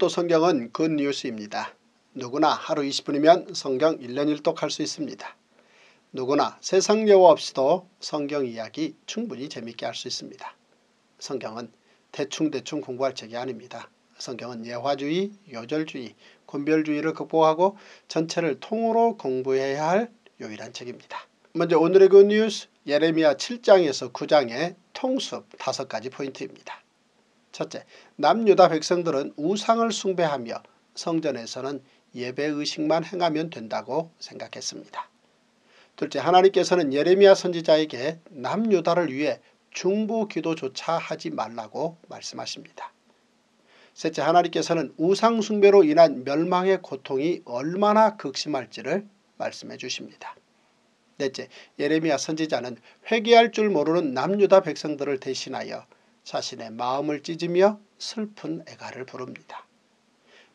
오늘도 성경은 굿뉴스입니다. 누구나 하루 20분이면 성경 1년 1독 할 수 있습니다. 누구나 세상 여우 없이도 성경 이야기 충분히 재밌게 할 수 있습니다. 성경은 대충대충 공부할 책이 아닙니다. 성경은 예화주의, 요절주의, 군별주의를 극복하고 전체를 통으로 공부해야 할 유일한 책입니다. 먼저 오늘의 굿뉴스 예레미야 7장에서 9장의 통습 5 가지 포인트입니다. 첫째, 남유다 백성들은 우상을 숭배하며 성전에서는 예배의식만 행하면 된다고 생각했습니다. 둘째, 하나님께서는 예레미야 선지자에게 남유다를 위해 중보 기도조차 하지 말라고 말씀하십니다. 셋째, 하나님께서는 우상 숭배로 인한 멸망의 고통이 얼마나 극심할지를 말씀해 주십니다. 넷째, 예레미야 선지자는 회개할 줄 모르는 남유다 백성들을 대신하여 자신의 마음을 찢으며 슬픈 애가를 부릅니다.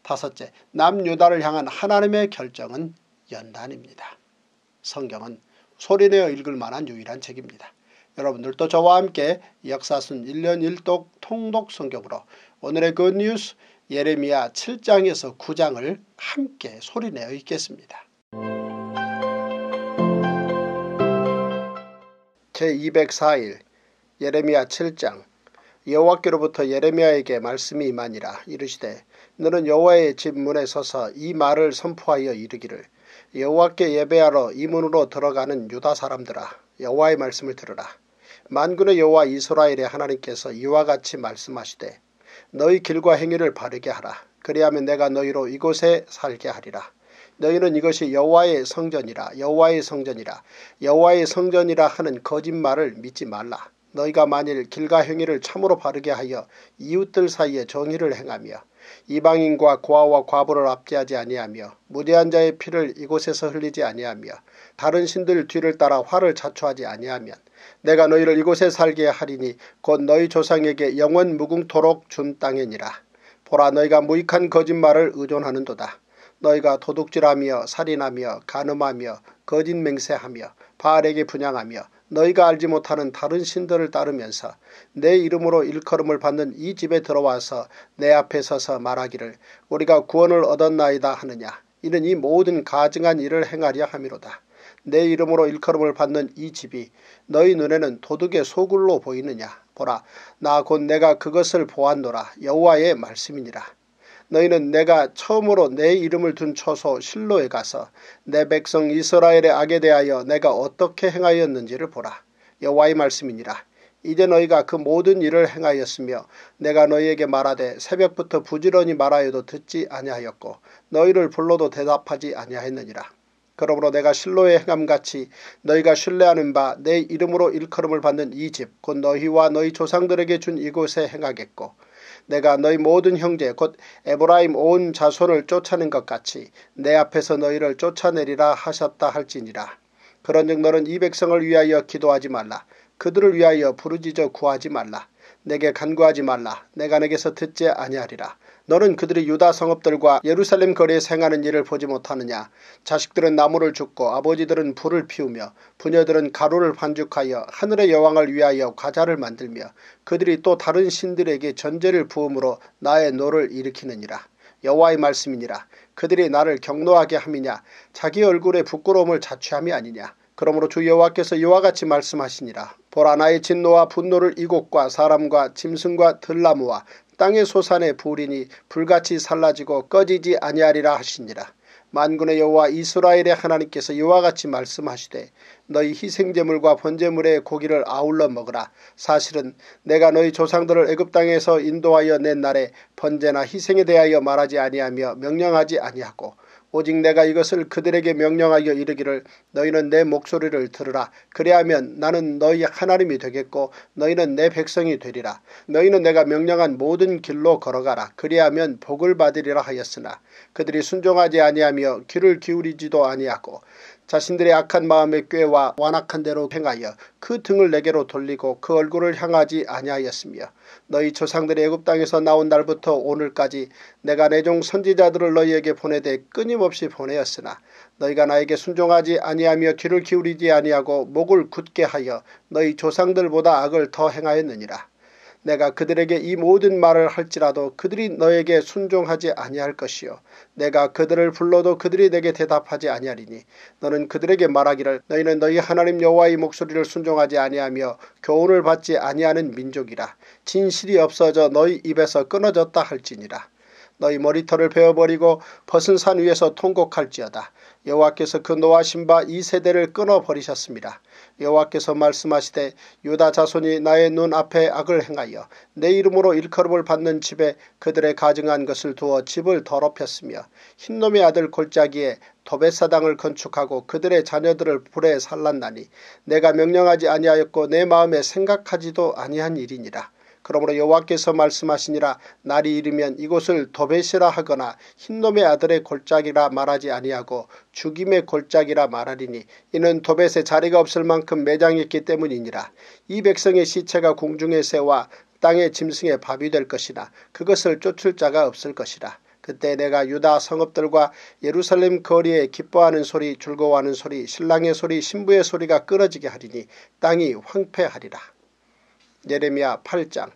다섯째, 남유다를 향한 하나님의 결정은 연단입니다. 성경은 소리내어 읽을 만한 유일한 책입니다. 여러분들도 저와 함께 역사순 1년 1독 통독 성경으로 오늘의 굿뉴스 그 예레미야 7장에서 9장을 함께 소리내어 읽겠습니다. 제204일 예레미야 7장 여호와께로부터 예레미야에게 말씀이 임하니라 이르시되 너는 여호와의 집 문에 서서 이 말을 선포하여 이르기를 여호와께 예배하러 이 문으로 들어가는 유다 사람들아 여호와의 말씀을 들으라 만군의 여호와 이스라엘의 하나님께서 이와 같이 말씀하시되 너희 길과 행위를 바르게 하라 그리하면 내가 너희로 이곳에 살게 하리라 너희는 이것이 여호와의 성전이라 여호와의 성전이라 여호와의 성전이라 하는 거짓말을 믿지 말라 너희가 만일 길과 행위를 참으로 바르게 하여 이웃들 사이에 정의를 행하며 이방인과 고아와 과부를 압제하지 아니하며 무대한 자의 피를 이곳에서 흘리지 아니하며 다른 신들 뒤를 따라 화를 자초하지 아니하면 내가 너희를 이곳에 살게 하리니 곧 너희 조상에게 영원 무궁토록 준 땅이니라. 보라 너희가 무익한 거짓말을 의존하는도다. 너희가 도둑질하며 살인하며 간음하며 거짓 맹세하며 바알에게 분양하며 너희가 알지 못하는 다른 신들을 따르면서 내 이름으로 일컬음을 받는 이 집에 들어와서 내 앞에 서서 말하기를 우리가 구원을 얻었나이다 하느냐 이는 이 모든 가증한 일을 행하려 함이로다. 내 이름으로 일컬음을 받는 이 집이 너희 눈에는 도둑의 소굴로 보이느냐 보라 나 곧 내가 그것을 보았노라 여호와의 말씀이니라. 너희는 내가 처음으로 내 이름을 둔 처소 실로에 가서 내 백성 이스라엘의 악에 대하여 내가 어떻게 행하였는지를 보라. 여호와의 말씀이니라. 이제 너희가 그 모든 일을 행하였으며 내가 너희에게 말하되 새벽부터 부지런히 말하여도 듣지 아니하였고 너희를 불러도 대답하지 아니하였느니라. 그러므로 내가 실로의 행함같이 너희가 신뢰하는 바 내 이름으로 일컬음을 받는 이 집 곧 너희와 너희 조상들에게 준 이곳에 행하겠고 내가 너희 모든 형제 곧 에브라임 온 자손을 쫓아낸 것 같이 내 앞에서 너희를 쫓아내리라 하셨다 할지니라. 그런즉 너는 이 백성을 위하여 기도하지 말라. 그들을 위하여 부르짖어 구하지 말라. 내게 간구하지 말라. 내가 내게서 듣지 아니하리라. 너는 그들이 유다 성읍들과 예루살렘 거리에 생하는 일을 보지 못하느냐. 자식들은 나무를 죽고 아버지들은 불을 피우며 부녀들은 가루를 반죽하여 하늘의 여왕을 위하여 과자를 만들며 그들이 또 다른 신들에게 전제를 부음으로 나의 노를 일으키느니라. 여호와의 말씀이니라. 그들이 나를 경노하게 함이냐 자기 얼굴에 부끄러움을 자취함이 아니냐. 그러므로 주 여호와께서 이와 같이 말씀하시니라. 보라 나의 진노와 분노를 이곳과 사람과 짐승과 들나무와 땅의 소산의 불이니 불같이 살라지고 꺼지지 아니하리라 하시니라. 만군의 여호와 이스라엘의 하나님께서 이와 같이 말씀하시되 너희 희생제물과 번제물의 고기를 아울러 먹으라. 사실은 내가 너희 조상들을 애굽 땅에서 인도하여 낸 날에 번제나 희생에 대하여 말하지 아니하며 명령하지 아니하고 오직 내가 이것을 그들에게 명령하여 이르기를 너희는 내 목소리를 들으라. 그리하면 나는 너희 하나님이 되겠고 너희는 내 백성이 되리라. 너희는 내가 명령한 모든 길로 걸어가라. 그리하면 복을 받으리라 하였으나 그들이 순종하지 아니하며 귀를 기울이지도 아니하고 자신들의 악한 마음의 꾀와 완악한 대로 행하여 그 등을 내게로 돌리고 그 얼굴을 향하지 아니하였으며 너희 조상들의 애굽 땅에서 나온 날부터 오늘까지 내가 내 종 선지자들을 너희에게 보내되 끊임없이 보내었으나 너희가 나에게 순종하지 아니하며 귀를 기울이지 아니하고 목을 굳게 하여 너희 조상들보다 악을 더 행하였느니라. 내가 그들에게 이 모든 말을 할지라도 그들이 너에게 순종하지 아니할 것이요 내가 그들을 불러도 그들이 내게 대답하지 아니하리니 너는 그들에게 말하기를 너희는 너희 하나님 여호와의 목소리를 순종하지 아니하며 교훈을 받지 아니하는 민족이라 진실이 없어져 너희 입에서 끊어졌다 할지니라 너희 머리털을 베어버리고 벗은 산 위에서 통곡할지어다 여호와께서 그 노하신 바이 세대를 끊어버리셨습니다. 여호와께서 말씀하시되 유다 자손이 나의 눈앞에 악을 행하여 내 이름으로 일컬음을 받는 집에 그들의 가증한 것을 두어 집을 더럽혔으며 흰놈의 아들 골짜기에 도벳사당을 건축하고 그들의 자녀들을 불에 살랐나니 내가 명령하지 아니하였고 내 마음에 생각하지도 아니한 일이니라. 그러므로 여호와께서 말씀하시니라 날이 이르면 이곳을 도벳이라 하거나 흰놈의 아들의 골짜기라 말하지 아니하고 죽임의 골짜기라 말하리니 이는 도벳에 자리가 없을 만큼 매장했기 때문이니라. 이 백성의 시체가 공중의 새와 땅의 짐승의 밥이 될 것이나 그것을 쫓을 자가 없을 것이라. 그때 내가 유다 성읍들과 예루살렘 거리에 기뻐하는 소리 즐거워하는 소리 신랑의 소리 신부의 소리가 끊어지게 하리니 땅이 황폐하리라. 예레미야 8장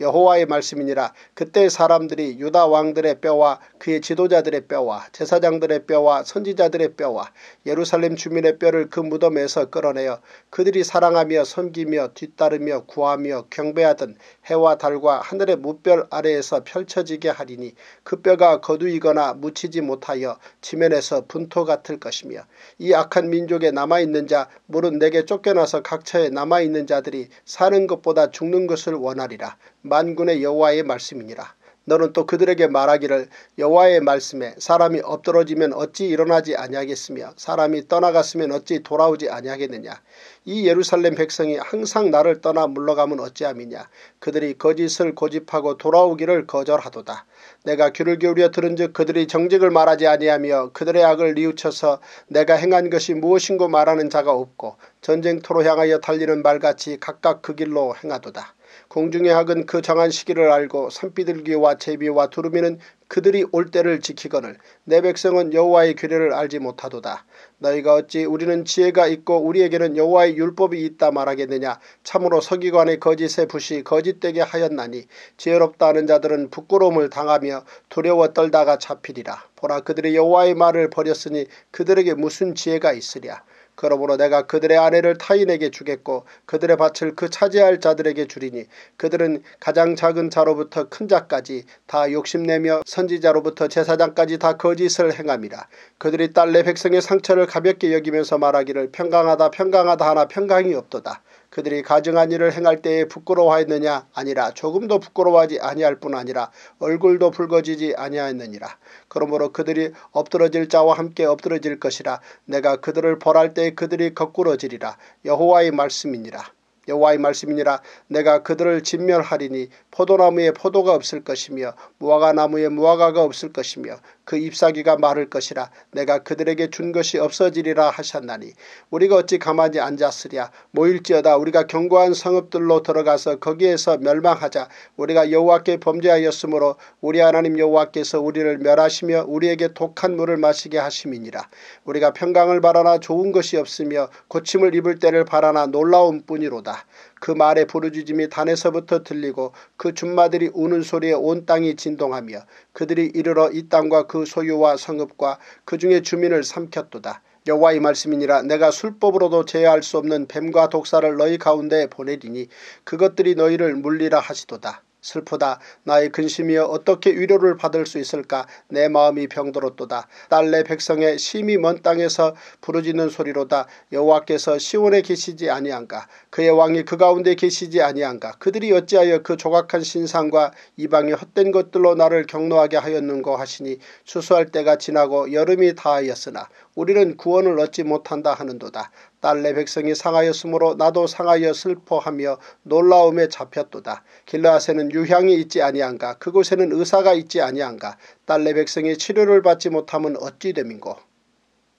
여호와의 말씀이니라 그때 사람들이 유다 왕들의 뼈와 그의 지도자들의 뼈와 제사장들의 뼈와 선지자들의 뼈와 예루살렘 주민의 뼈를 그 무덤에서 끌어내어 그들이 사랑하며 섬기며 뒤따르며 구하며 경배하던 해와 달과 하늘의 무별 아래에서 펼쳐지게 하리니 그 뼈가 거두이거나 묻히지 못하여 지면에서 분토 같을 것이며 이 악한 민족에 남아있는 자 물은 내게 쫓겨나서 각처에 남아있는 자들이 사는 것보다 죽는 것을 원하리라 만군의 여호와의 말씀이니라. 너는 또 그들에게 말하기를 여호와의 말씀에 사람이 엎드러지면 어찌 일어나지 아니하겠으며 사람이 떠나갔으면 어찌 돌아오지 아니하겠느냐. 이 예루살렘 백성이 항상 나를 떠나 물러가면 어찌함이냐. 그들이 거짓을 고집하고 돌아오기를 거절하도다. 내가 귀를 기울여 들은즉 그들이 정직을 말하지 아니하며 그들의 악을 뉘우쳐서 내가 행한 것이 무엇인고 말하는 자가 없고 전쟁터로 향하여 달리는 말같이 각각 그 길로 행하도다. 공중의 학은 그 정한 시기를 알고 산비들기와 제비와 두루미는 그들이 올 때를 지키거늘 내 백성은 여호와의 규례를 알지 못하도다. 너희가 어찌 우리는 지혜가 있고 우리에게는 여호와의 율법이 있다 말하겠느냐. 참으로 서기관의 거짓의 붓이 거짓되게 하였나니 지혜롭다 하는 자들은 부끄러움을 당하며 두려워 떨다가 잡히리라. 보라 그들이 여호와의 말을 버렸으니 그들에게 무슨 지혜가 있으랴. 그러므로 내가 그들의 아내를 타인에게 주겠고 그들의 밭을 그 차지할 자들에게 주리니 그들은 가장 작은 자로부터 큰 자까지 다 욕심내며 선지자로부터 제사장까지 다 거짓을 행함이라. 그들이 딸내 백성의 상처를 가볍게 여기면서 말하기를 평강하다 평강하다 하나 평강이 없도다. 그들이 가증한 일을 행할 때에 부끄러워했느냐 아니라 조금도 부끄러워하지 아니할 뿐 아니라 얼굴도 붉어지지 아니하였느니라. 그러므로 그들이 엎드러질 자와 함께 엎드러질 것이라 내가 그들을 벌할 때에 그들이 거꾸러지리라 여호와의 말씀이니라. 여호와의 말씀이니라 내가 그들을 진멸하리니 포도나무에 포도가 없을 것이며 무화과 나무에 무화과가 없을 것이며 그 잎사귀가 마를 것이라 내가 그들에게 준 것이 없어지리라 하셨나니 우리가 어찌 가만히 앉았으랴 모일지어다 우리가 견고한 성읍들로 들어가서 거기에서 멸망하자 우리가 여호와께 범죄하였으므로 우리 하나님 여호와께서 우리를 멸하시며 우리에게 독한 물을 마시게 하심이니라 우리가 평강을 바라나 좋은 것이 없으며 고침을 입을 때를 바라나 놀라운 뿐이로다 하였다. 그 말에 부르짖음이 단에서부터 들리고 그 줌마들이 우는 소리에 온 땅이 진동하며 그들이 이르러 이 땅과 그 소유와 성읍과 그 중에 주민을 삼켰도다. 여호와의 말씀이니라 내가 술법으로도 제어할 수 없는 뱀과 독사를 너희 가운데 보내리니 그것들이 너희를 물리라 하시도다. 슬프다. 나의 근심이여 어떻게 위로를 받을 수 있을까. 내 마음이 병들었도다. 딸내 백성의 심이 먼 땅에서 부르짖는 소리로다. 여호와께서 시온에 계시지 아니한가. 그의 왕이 그 가운데 계시지 아니한가. 그들이 어찌하여 그 조각한 신상과 이방의 헛된 것들로 나를 경노하게 하였는고 하시니 추수할 때가 지나고 여름이 다하였으나 우리는 구원을 얻지 못한다 하는도다. 딸내 백성이 상하였으므로 나도 상하여 슬퍼하며 놀라움에 잡혔도다. 길라앗에는 유향이 있지 아니한가 그곳에는 의사가 있지 아니한가 딸내 백성이 치료를 받지 못함은 어찌 됨인고.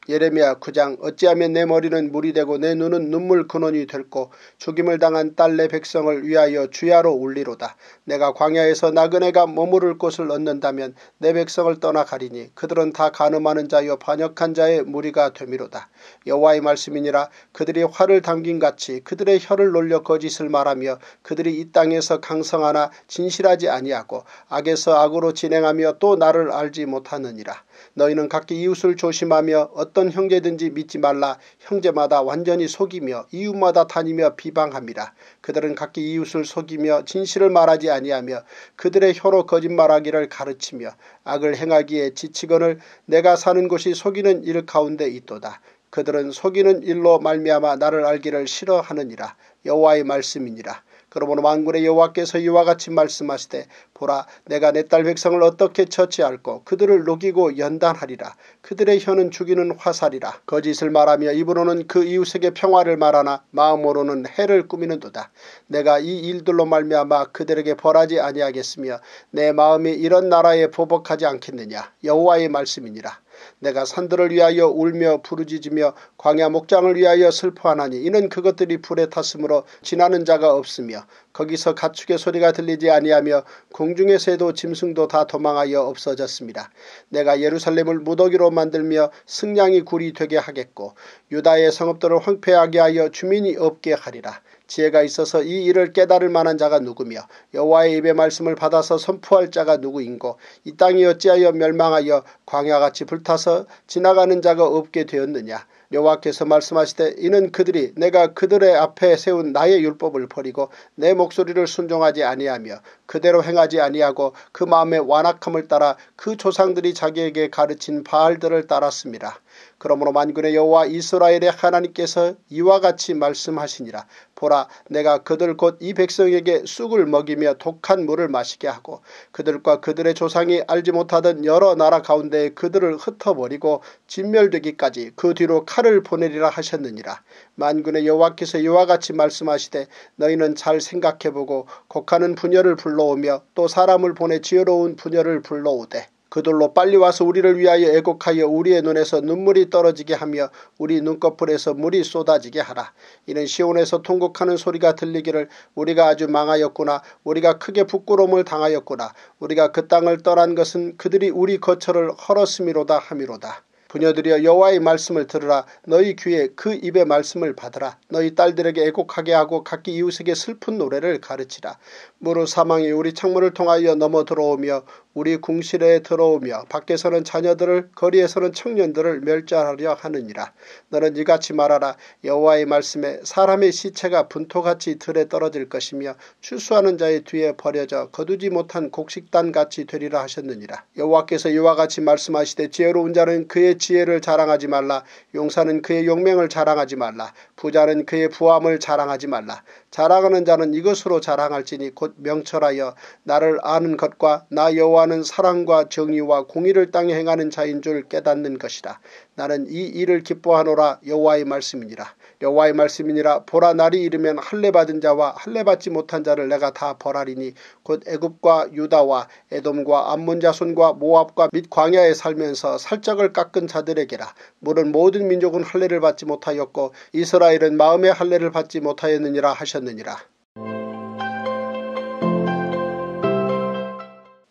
예레미야 9장 어찌하면 내 머리는 물이 되고 내 눈은 눈물 근원이 될고 죽임을 당한 딸내 백성을 위하여 주야로 울리로다. 내가 광야에서 나그네가 머무를 곳을 얻는다면 내 백성을 떠나가리니 그들은 다가늠하는 자여 반역한 자의 무리가 되미로다. 여호와의 말씀이니라 그들이 화를 당긴 같이 그들의 혀를 놀려 거짓을 말하며 그들이 이 땅에서 강성하나 진실하지 아니하고 악에서 악으로 진행하며 또 나를 알지 못하느니라. 너희는 각기 이웃을 조심하며 어떤 형제든지 믿지 말라 형제마다 완전히 속이며 이웃마다 다니며 비방합니다 그들은 각기 이웃을 속이며 진실을 말하지 아니하며 그들의 혀로 거짓말하기를 가르치며 악을 행하기에 지치거을 내가 사는 곳이 속이는 일 가운데 있도다 그들은 속이는 일로 말미암아 나를 알기를 싫어하느니라 여호와의 말씀이니라 그러므로 만군의 여호와께서 이와 같이 말씀하시되 보라 내가 내 딸 백성을 어떻게 처치할꼬 그들을 녹이고 연단하리라 그들의 혀는 죽이는 화살이라 거짓을 말하며 입으로는 그 이웃에게 평화를 말하나 마음으로는 해를 꾸미는도다 내가 이 일들로 말미암아 그들에게 벌하지 아니하겠으며 내 마음이 이런 나라에 보복하지 않겠느냐 여호와의 말씀이니라 내가 산들을 위하여 울며 부르짖으며 광야 목장을 위하여 슬퍼하나니 이는 그것들이 불에 탔으므로 지나는 자가 없으며 거기서 가축의 소리가 들리지 아니하며 공중의 새도 짐승도 다 도망하여 없어졌습니다. 내가 예루살렘을 무더기로 만들며 승냥이 굴이 되게 하겠고 유다의 성읍들을 황폐하게 하여 주민이 없게 하리라. 지혜가 있어서 이 일을 깨달을 만한 자가 누구며 여호와의 입의 말씀을 받아서 선포할 자가 누구인고 이 땅이 어찌하여 멸망하여 광야같이 불타서 지나가는 자가 없게 되었느냐 여호와께서 말씀하시되 이는 그들이 내가 그들의 앞에 세운 나의 율법을 버리고 내 목소리를 순종하지 아니하며 그대로 행하지 아니하고 그 마음의 완악함을 따라 그 조상들이 자기에게 가르친 바알들을 따랐습니다. 그러므로 만군의 여호와 이스라엘의 하나님께서 이와 같이 말씀하시니라. 보라 내가 그들 곧 이 백성에게 쑥을 먹이며 독한 물을 마시게 하고 그들과 그들의 조상이 알지 못하던 여러 나라 가운데 그들을 흩어버리고 진멸되기까지 그 뒤로 칼을 보내리라 하셨느니라. 만군의 여호와께서 이와 같이 말씀하시되 너희는 잘 생각해보고 곡하는 부녀를 불러오며 또 사람을 보내 지혜로운 부녀를 불러오되 그들로 빨리 와서 우리를 위하여 애곡하여 우리의 눈에서 눈물이 떨어지게 하며 우리 눈꺼풀에서 물이 쏟아지게 하라. 이는 시온에서 통곡하는 소리가 들리기를 우리가 아주 망하였구나. 우리가 크게 부끄러움을 당하였구나. 우리가 그 땅을 떠난 것은 그들이 우리 거처를 헐었음이로다 함이로다. 부녀들이여 여호와의 말씀을 들으라 너희 귀에 그 입의 말씀을 받으라 너희 딸들에게 애곡하게 하고 각기 이웃에게 슬픈 노래를 가르치라 무릇 사망이 우리 창문을 통하여 넘어 들어오며 우리 궁실에 들어오며 밖에서는 자녀들을 거리에서는 청년들을 멸절하려 하느니라. 너는 이같이 말하라. 여호와의 말씀에 사람의 시체가 분토같이 들에 떨어질 것이며 추수하는 자의 뒤에 버려져 거두지 못한 곡식단같이 되리라 하셨느니라. 여호와께서 이와 같이 말씀하시되 지혜로운 자는 그의 지혜를 자랑하지 말라. 용사는 그의 용맹을 자랑하지 말라. 부자는 그의 부함을 자랑하지 말라. 자랑하는 자는 이것으로 자랑할지니 곧 명철하여 나를 아는 것과 나 여호와 구하는 사랑과 정의와 공의를 땅에 행하는 자인 줄 깨닫는 것이라. 나는 이 일을 기뻐하노라 여호와의 말씀이니라. 여호와의 말씀이니라 보라 날이 이르면 할례 받은 자와 할례 받지 못한 자를 내가 다 벌하리니 곧 애굽과 유다와 에돔과 암몬 자손과 모압과 및 광야에 살면서 살짝을 깎은 자들에게라 물은 모든 민족은 할례를 받지 못하였고 이스라엘은 마음의 할례를 받지 못하였느니라 하셨느니라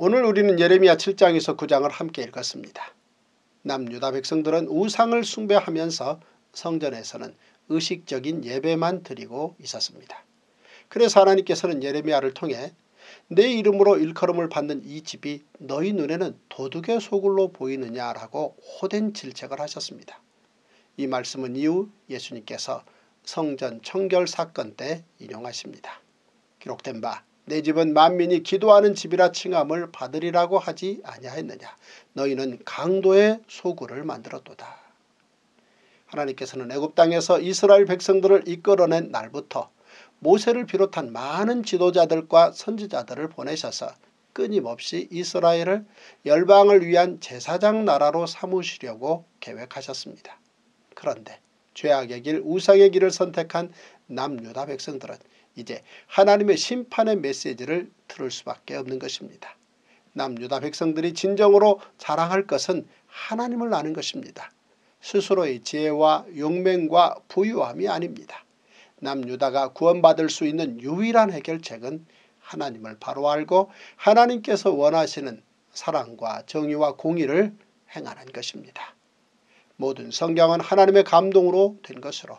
오늘 우리는 예레미야 7장에서 9장을 함께 읽었습니다. 남유다 백성들은 우상을 숭배하면서 성전에서는 의식적인 예배만 드리고 있었습니다. 그래서 하나님께서는 예레미야를 통해 내 이름으로 일컬음을 받는 이 집이 너희 눈에는 도둑의 소굴로 보이느냐라고 호된 질책을 하셨습니다. 이 말씀은 이후 예수님께서 성전 청결 사건 때 인용하십니다. 기록된 바내 집은 만민이 기도하는 집이라 칭함을 받으리라고 하지 아니하였느냐. 너희는 강도의 소굴을 만들었도다. 하나님께서는 애굽 땅에서 이스라엘 백성들을 이끌어낸 날부터 모세를 비롯한 많은 지도자들과 선지자들을 보내셔서 끊임없이 이스라엘을 열방을 위한 제사장 나라로 삼으시려고 계획하셨습니다. 그런데 죄악의 길 우상의 길을 선택한 남유다 백성들은 이제 하나님의 심판의 메시지를 들을 수밖에 없는 것입니다. 남유다 백성들이 진정으로 자랑할 것은 하나님을 아는 것입니다. 스스로의 지혜와 용맹과 부유함이 아닙니다. 남유다가 구원받을 수 있는 유일한 해결책은 하나님을 바로 알고 하나님께서 원하시는 사랑과 정의와 공의를 행하는 것입니다. 모든 성경은 하나님의 감동으로 된 것으로